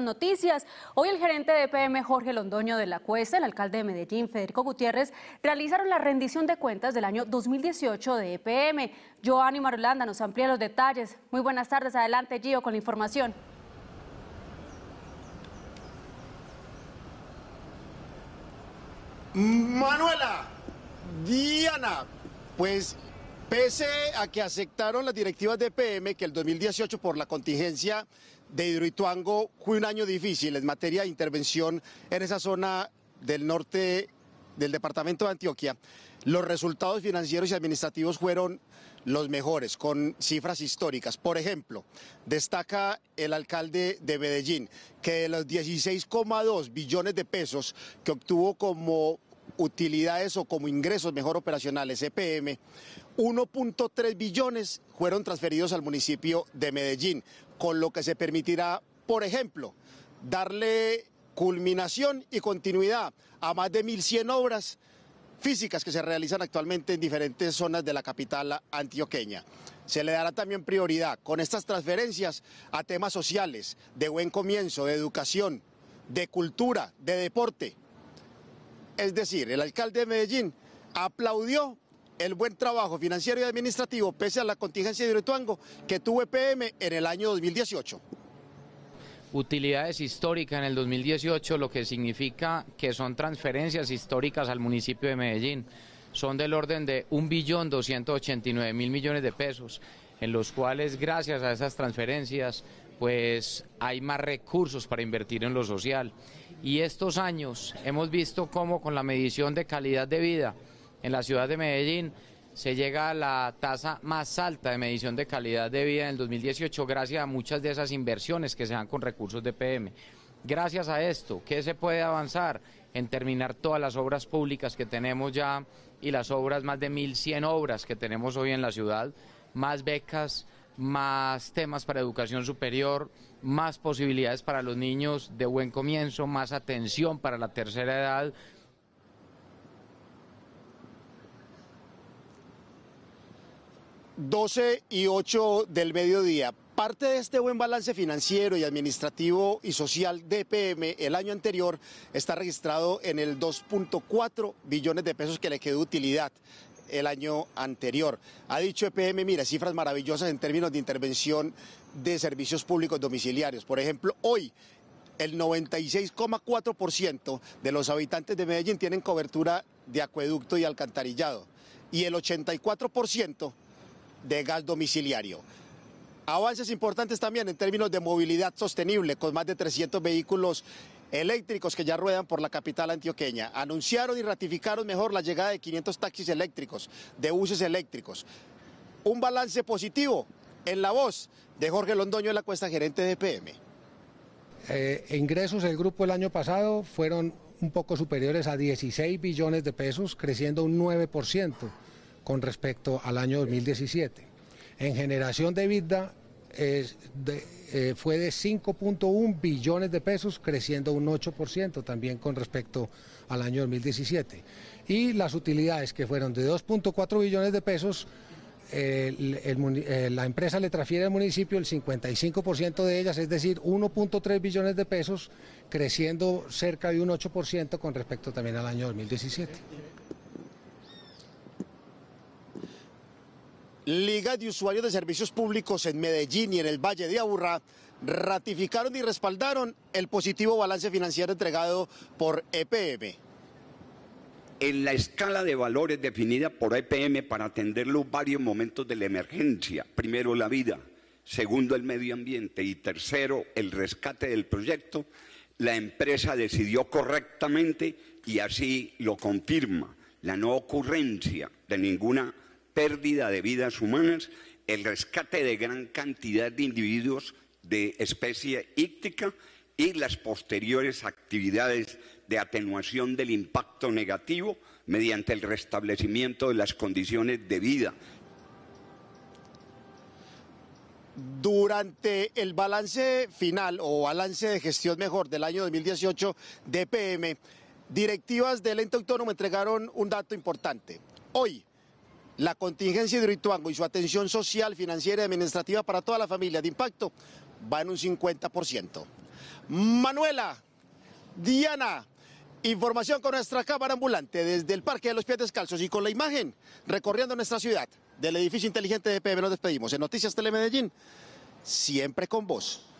Noticias. Hoy el gerente de PM Jorge Londoño de la Cuesta, el alcalde de Medellín Federico Gutiérrez, realizaron la rendición de cuentas del año 2018 de EPM. Joanny Marulanda nos amplía los detalles. Muy buenas tardes, adelante Gio con la información. Manuela, Diana, pues Pese a que aceptaron las directivas de EPM que el 2018 por la contingencia de Hidroituango fue un año difícil en materia de intervención en esa zona del norte del departamento de Antioquia. Los resultados financieros y administrativos fueron los mejores, con cifras históricas. Por ejemplo, destaca el alcalde de Medellín que de los 16,2 billones de pesos que obtuvo como utilidades o como ingresos mejor operacionales, EPM, 1.3 billones fueron transferidos al municipio de Medellín, con lo que se permitirá, por ejemplo, darle culminación y continuidad a más de 1.100 obras físicas que se realizan actualmente en diferentes zonas de la capital antioqueña. Se le dará también prioridad con estas transferencias a temas sociales, de buen comienzo, de educación, de cultura, de deporte. Es decir, el alcalde de Medellín aplaudió el buen trabajo financiero y administrativo pese a la contingencia de Hidroituango que tuvo EPM en el año 2018. Utilidades históricas en el 2018, lo que significa que son transferencias históricas al municipio de Medellín. Son del orden de 1.289.000 millones de pesos, en los cuales gracias a esas transferencias pues hay más recursos para invertir en lo social. Y estos años hemos visto cómo con la medición de calidad de vida en la ciudad de Medellín se llega a la tasa más alta de medición de calidad de vida en el 2018 gracias a muchas de esas inversiones que se dan con recursos de PM. Gracias a esto, ¿qué se puede avanzar? En terminar todas las obras públicas que tenemos ya y las obras, más de 1.100 obras que tenemos hoy en la ciudad, más becas, más temas para educación superior, más posibilidades para los niños de buen comienzo, más atención para la tercera edad. 12 y 8 del mediodía. Parte de este buen balance financiero y administrativo y social de EPM el año anterior está registrado en el 2.4 billones de pesos que le quedó utilidad el año anterior. Ha dicho EPM, mira, cifras maravillosas en términos de intervención de servicios públicos domiciliarios. Por ejemplo, hoy el 96,4% de los habitantes de Medellín tienen cobertura de acueducto y alcantarillado y el 84% de gas domiciliario. Avances importantes también en términos de movilidad sostenible, con más de 300 vehículos eléctricos que ya ruedan por la capital antioqueña. Anunciaron y ratificaron mejor la llegada de 500 taxis eléctricos, de buses eléctricos. Un balance positivo en la voz de Jorge Londoño de la Cuesta Gerente de PM. Eh, ingresos del grupo el año pasado fueron un poco superiores a 16 billones de pesos, creciendo un 9% con respecto al año 2017. En generación de vida eh, fue de 5.1 billones de pesos, creciendo un 8% también con respecto al año 2017. Y las utilidades que fueron de 2.4 billones de pesos, eh, eh, la empresa le transfiere al municipio el 55% de ellas, es decir, 1.3 billones de pesos, creciendo cerca de un 8% con respecto también al año 2017. Liga de Usuarios de Servicios Públicos en Medellín y en el Valle de Aburrá ratificaron y respaldaron el positivo balance financiero entregado por EPM. En la escala de valores definida por EPM para atender los varios momentos de la emergencia, primero la vida, segundo el medio ambiente y tercero el rescate del proyecto, la empresa decidió correctamente y así lo confirma la no ocurrencia de ninguna pérdida de vidas humanas, el rescate de gran cantidad de individuos de especie íctica y las posteriores actividades de atenuación del impacto negativo mediante el restablecimiento de las condiciones de vida. Durante el balance final o balance de gestión mejor del año 2018 de PM, directivas del ente autónomo entregaron un dato importante. Hoy, la contingencia de Rituango y su atención social, financiera y administrativa para toda la familia de impacto va en un 50%. Manuela, Diana, información con nuestra cámara ambulante desde el Parque de los Pies Descalzos y con la imagen recorriendo nuestra ciudad del edificio inteligente de PM. Nos despedimos en Noticias Telemedellín, siempre con vos.